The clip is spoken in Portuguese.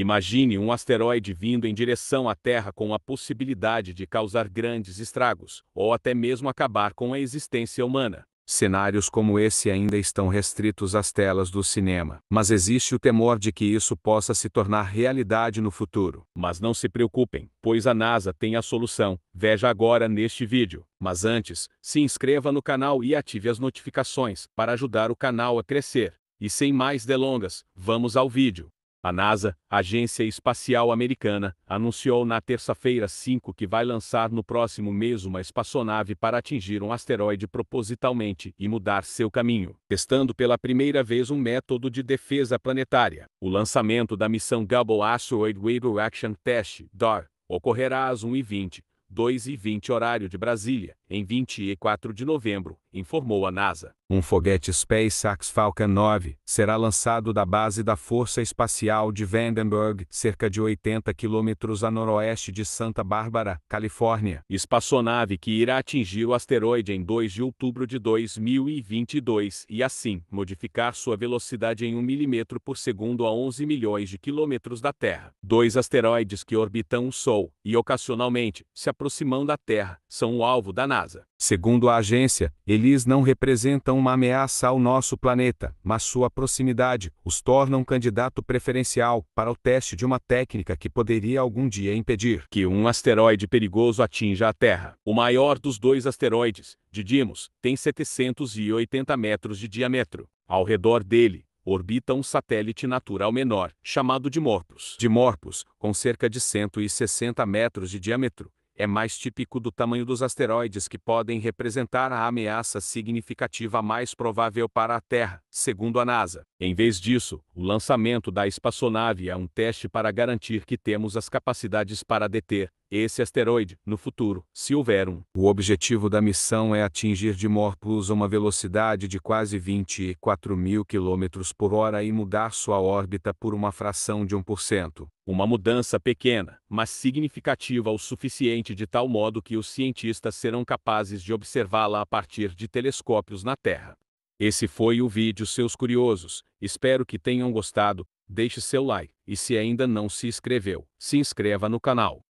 Imagine um asteroide vindo em direção à Terra com a possibilidade de causar grandes estragos, ou até mesmo acabar com a existência humana. Cenários como esse ainda estão restritos às telas do cinema, mas existe o temor de que isso possa se tornar realidade no futuro. Mas não se preocupem, pois a NASA tem a solução, veja agora neste vídeo. Mas antes, se inscreva no canal e ative as notificações para ajudar o canal a crescer. E sem mais delongas, vamos ao vídeo. A NASA, Agência Espacial Americana, anunciou na terça-feira 5 que vai lançar no próximo mês uma espaçonave para atingir um asteroide propositalmente e mudar seu caminho, testando pela primeira vez um método de defesa planetária. O lançamento da missão Double Asteroid Redirection Test, DAR, ocorrerá às 1h20, 2h20 horário de Brasília, em 24 de novembro, informou a NASA. Um foguete SpaceX Falcon 9 será lançado da base da Força Espacial de Vandenberg, cerca de 80 quilômetros a noroeste de Santa Bárbara, Califórnia. Espaçonave que irá atingir o asteroide em 2 de outubro de 2022 e, assim, modificar sua velocidade em 1 milímetro por segundo a 11 milhões de quilômetros da Terra. Dois asteroides que orbitam o Sol e, ocasionalmente, se aproximam da Terra, são o alvo da NASA NASA. Segundo a agência, eles não representam uma ameaça ao nosso planeta, mas sua proximidade os torna um candidato preferencial para o teste de uma técnica que poderia algum dia impedir que um asteroide perigoso atinja a Terra. O maior dos dois asteroides, Didymos, tem 780 metros de diâmetro. Ao redor dele, orbita um satélite natural menor, chamado de De Morpus, com cerca de 160 metros de diâmetro, é mais típico do tamanho dos asteroides que podem representar a ameaça significativa mais provável para a Terra, segundo a NASA. Em vez disso, o lançamento da espaçonave é um teste para garantir que temos as capacidades para deter, esse asteroide, no futuro, se houver um. O objetivo da missão é atingir de Morpheus uma velocidade de quase 24 mil km por hora e mudar sua órbita por uma fração de 1%. Uma mudança pequena, mas significativa o suficiente de tal modo que os cientistas serão capazes de observá-la a partir de telescópios na Terra. Esse foi o vídeo, seus curiosos. Espero que tenham gostado. Deixe seu like e se ainda não se inscreveu, se inscreva no canal.